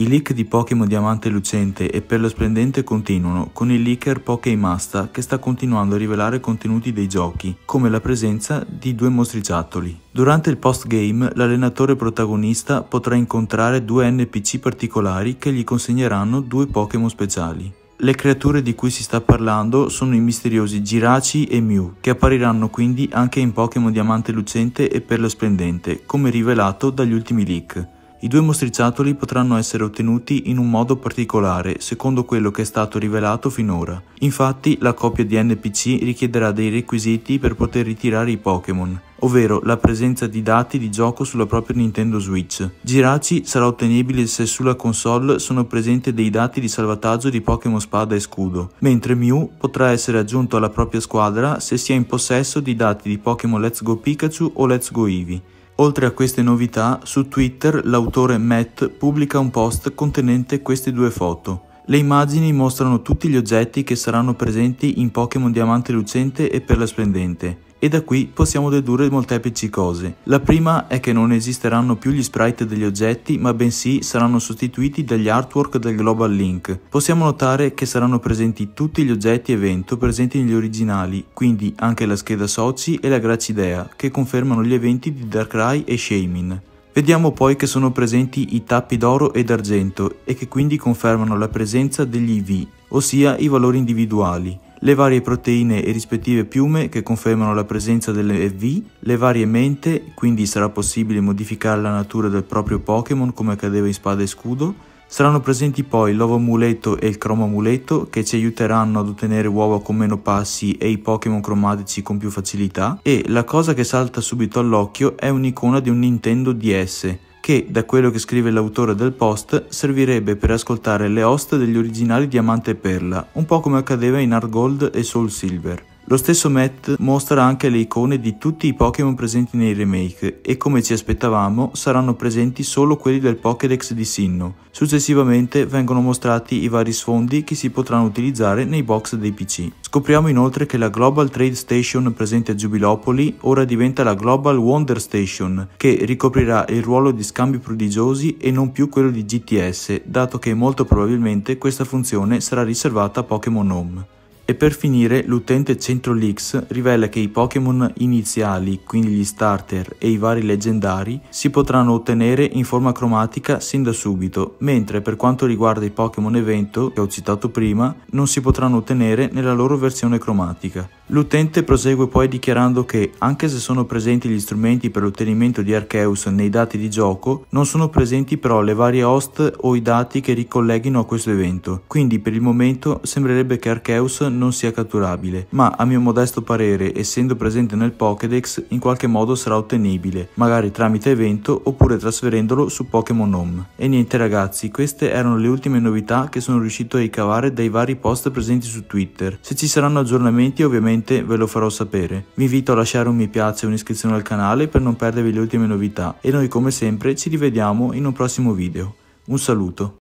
I leak di Pokémon Diamante Lucente e Perlo Splendente continuano, con il leaker Pokeimasta che sta continuando a rivelare contenuti dei giochi, come la presenza di due mostriciattoli. Durante il postgame, l'allenatore protagonista potrà incontrare due NPC particolari che gli consegneranno due Pokémon speciali. Le creature di cui si sta parlando sono i misteriosi Giraci e Mew, che appariranno quindi anche in Pokémon Diamante Lucente e Perlo Splendente, come rivelato dagli ultimi leak. I due mostriciattoli potranno essere ottenuti in un modo particolare, secondo quello che è stato rivelato finora. Infatti, la coppia di NPC richiederà dei requisiti per poter ritirare i Pokémon, ovvero la presenza di dati di gioco sulla propria Nintendo Switch. Giraci sarà ottenibile se sulla console sono presenti dei dati di salvataggio di Pokémon Spada e Scudo, mentre Mew potrà essere aggiunto alla propria squadra se si è in possesso di dati di Pokémon Let's Go Pikachu o Let's Go Eevee. Oltre a queste novità, su Twitter l'autore Matt pubblica un post contenente queste due foto. Le immagini mostrano tutti gli oggetti che saranno presenti in Pokémon Diamante Lucente e Perla Splendente, e da qui possiamo dedurre molteplici cose. La prima è che non esisteranno più gli sprite degli oggetti, ma bensì saranno sostituiti dagli artwork del Global Link. Possiamo notare che saranno presenti tutti gli oggetti evento presenti negli originali, quindi anche la scheda Soci e la Gracidea, che confermano gli eventi di Darkrai e Shamin. Vediamo poi che sono presenti i tappi d'oro e d'argento e che quindi confermano la presenza degli IV, ossia i valori individuali, le varie proteine e rispettive piume che confermano la presenza delle EV, le varie mente, quindi sarà possibile modificare la natura del proprio Pokémon come accadeva in Spada e Scudo, Saranno presenti poi l'ovo amuleto e il cromo amuleto che ci aiuteranno ad ottenere uova con meno passi e i Pokémon cromatici con più facilità e la cosa che salta subito all'occhio è un'icona di un Nintendo DS che, da quello che scrive l'autore del post, servirebbe per ascoltare le host degli originali Diamante e Perla, un po' come accadeva in Hard Gold e Soul Silver. Lo stesso Matt mostra anche le icone di tutti i Pokémon presenti nei remake e come ci aspettavamo saranno presenti solo quelli del Pokédex di Sinnoh. Successivamente vengono mostrati i vari sfondi che si potranno utilizzare nei box dei PC. Scopriamo inoltre che la Global Trade Station presente a Giubilopoli ora diventa la Global Wonder Station che ricoprirà il ruolo di scambi prodigiosi e non più quello di GTS dato che molto probabilmente questa funzione sarà riservata a Pokémon Home. E per finire l'utente CentroLix rivela che i Pokémon iniziali, quindi gli starter e i vari leggendari, si potranno ottenere in forma cromatica sin da subito, mentre per quanto riguarda i Pokémon evento che ho citato prima, non si potranno ottenere nella loro versione cromatica. L'utente prosegue poi dichiarando che, anche se sono presenti gli strumenti per l'ottenimento di Arceus nei dati di gioco, non sono presenti però le varie host o i dati che ricolleghino a questo evento. Quindi per il momento sembrerebbe che Arceus non sia catturabile, ma a mio modesto parere, essendo presente nel Pokédex, in qualche modo sarà ottenibile, magari tramite evento oppure trasferendolo su Pokémon Home. E niente ragazzi, queste erano le ultime novità che sono riuscito a ricavare dai vari post presenti su Twitter. Se ci saranno aggiornamenti ovviamente ve lo farò sapere. Vi invito a lasciare un mi piace e un'iscrizione al canale per non perdervi le ultime novità e noi come sempre ci rivediamo in un prossimo video. Un saluto.